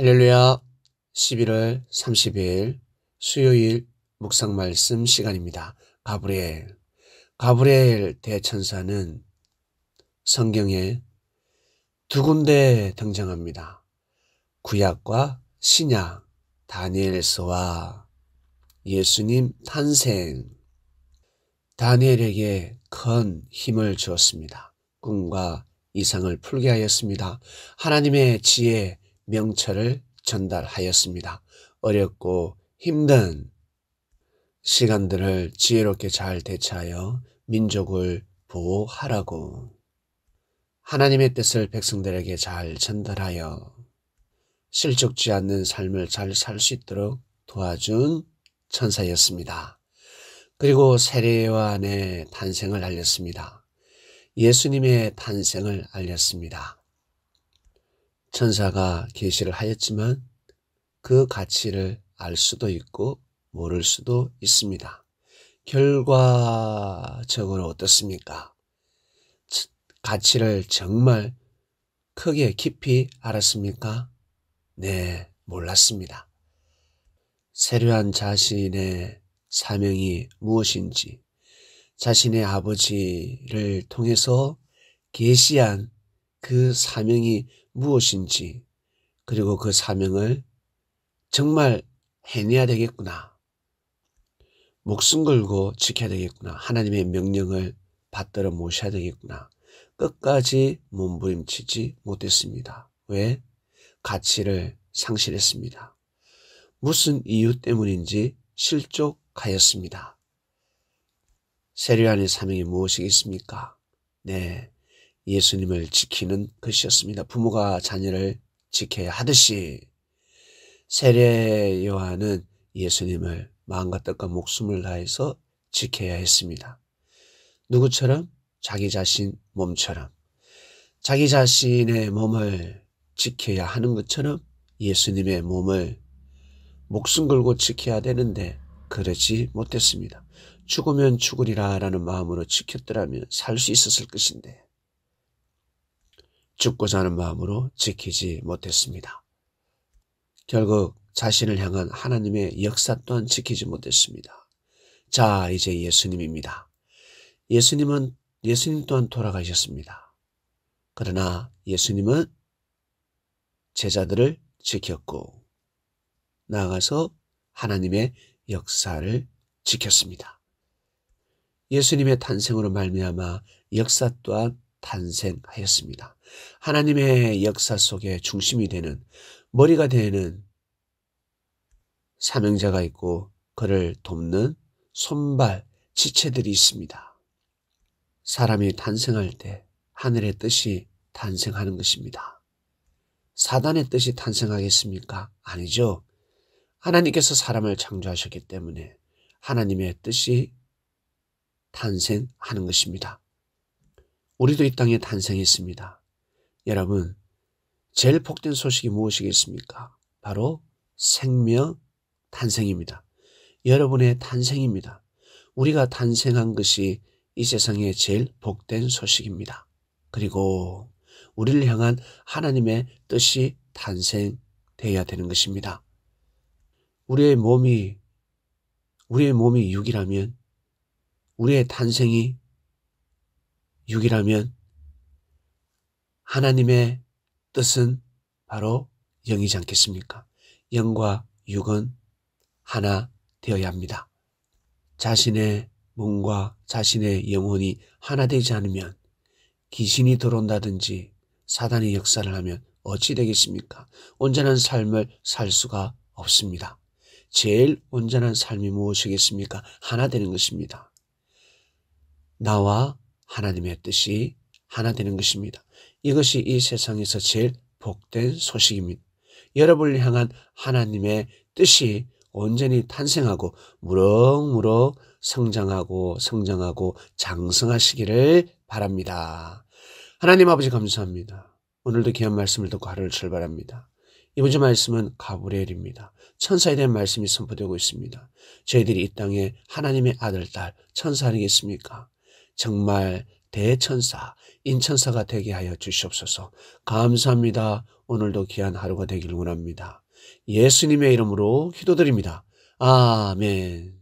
할렐루야 11월 30일 수요일 묵상 말씀 시간입니다. 가브리엘 가브리엘 대천사는 성경에 두 군데 등장합니다. 구약과 신약 다니엘서와 예수님 탄생 다니엘에게 큰 힘을 주었습니다. 꿈과 이상을 풀게 하였습니다. 하나님의 지혜 명철을 전달하였습니다. 어렵고 힘든 시간들을 지혜롭게 잘 대처하여 민족을 보호하라고 하나님의 뜻을 백성들에게 잘 전달하여 실족지 않는 삶을 잘 살 수 있도록 도와준 천사였습니다. 그리고 세례요한의 탄생을 알렸습니다. 예수님의 탄생을 알렸습니다. 천사가 계시를 하였지만 그 가치를 알 수도 있고 모를 수도 있습니다. 결과적으로 어떻습니까? 가치를 정말 크게 깊이 알았습니까? 네, 몰랐습니다. 세려한 자신의 사명이 무엇인지 자신의 아버지를 통해서 계시한 그 사명이 무엇인지 그리고 그 사명을 정말 해내야 되겠구나. 목숨 걸고 지켜야 되겠구나. 하나님의 명령을 받들어 모셔야 되겠구나. 끝까지 몸부림치지 못했습니다. 왜? 가치를 상실했습니다. 무슨 이유 때문인지 실족하였습니다. 세례안의 사명이 무엇이겠습니까? 네, 예수님을 지키는 것이었습니다. 부모가 자녀를 지켜야 하듯이 세례 요한은 예수님을 마음과 뜻과 목숨을 다해서 지켜야 했습니다. 누구처럼? 자기 자신 몸처럼. 자기 자신의 몸을 지켜야 하는 것처럼 예수님의 몸을 목숨 걸고 지켜야 되는데 그러지 못했습니다. 죽으면 죽으리라 라는 마음으로 지켰더라면 살 수 있었을 것인데 죽고자 하는 마음으로 지키지 못했습니다. 결국 자신을 향한 하나님의 역사 또한 지키지 못했습니다. 자, 이제 예수님입니다. 예수님은 예수님 또한 돌아가셨습니다. 그러나 예수님은 제자들을 지켰고 나아가서 하나님의 역사를 지켰습니다. 예수님의 탄생으로 말미암아 역사 또한 탄생하였습니다. 하나님의 역사 속에 중심이 되는 머리가 되는 사명자가 있고 그를 돕는 손발, 지체들이 있습니다. 사람이 탄생할 때 하늘의 뜻이 탄생하는 것입니다. 사단의 뜻이 탄생하겠습니까? 아니죠. 하나님께서 사람을 창조하셨기 때문에 하나님의 뜻이 탄생하는 것입니다. 우리도 이 땅에 탄생했습니다. 여러분, 제일 복된 소식이 무엇이겠습니까? 바로 생명 탄생입니다. 여러분의 탄생입니다. 우리가 탄생한 것이 이세상에 제일 복된 소식입니다. 그리고 우리를 향한 하나님의 뜻이 탄생되어야 되는 것입니다. 우리의 몸이 우리의 몸이 육이라면 우리의 탄생이 6이라면 하나님의 뜻은 바로 영이지 않겠습니까? 영과 6은 하나 되어야 합니다. 자신의 몸과 자신의 영혼이 하나 되지 않으면 귀신이 들어온다든지 사단의 역사를 하면 어찌 되겠습니까? 온전한 삶을 살 수가 없습니다. 제일 온전한 삶이 무엇이겠습니까? 하나 되는 것입니다. 나와 하나님의 뜻이 하나 되는 것입니다. 이것이 이 세상에서 제일 복된 소식입니다. 여러분을 향한 하나님의 뜻이 온전히 탄생하고 무럭무럭 성장하고 성장하고 장성하시기를 바랍니다. 하나님 아버지 감사합니다. 오늘도 귀한 말씀을 듣고 하루를 출발합니다. 이번 주 말씀은 가브리엘입니다. 천사에 대한 말씀이 선포되고 있습니다. 저희들이 이 땅에 하나님의 아들, 딸, 천사 아니겠습니까? 정말 대천사, 인천사가 되게 하여 주시옵소서. 감사합니다. 오늘도 귀한 하루가 되길 원합니다. 예수님의 이름으로 기도드립니다. 아멘.